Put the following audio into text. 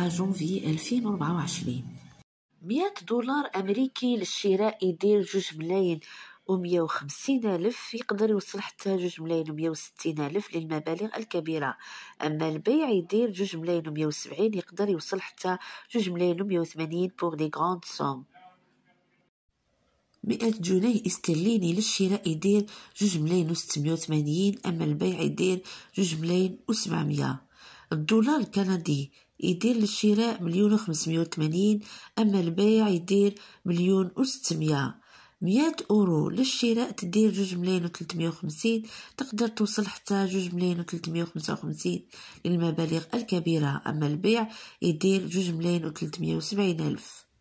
جونفي 2024 مئة دولار أمريكي للشراء يدير جوج ملايين و وخمسين ألف يقدر يوصل حتى جوج ملايين و وستين ألف للمبالغ الكبيرة أما البيع يدير جوج ملايين و وسبعين يقدر يوصل حتى جوج ملايين و وثمانين بوغ دي غراند سوم مئة جنيه استرليني للشراء يدير جوج ملايين و وثمانين أما البيع يدير جوج ملايين و سبعمية الدولار الكندي يدير للشراء مليون وخمسمية وثمانين أما البيع يدير مليون وستمية مية أورو للشراء تدير جوج ملايين وتلتمية وخمسين تقدر توصل حتى جوج ملايين وتلتمية وخمسة وخمسين للمبالغ الكبيرة أما البيع يدير جوج ملايين وتلتمية وسبعين ألف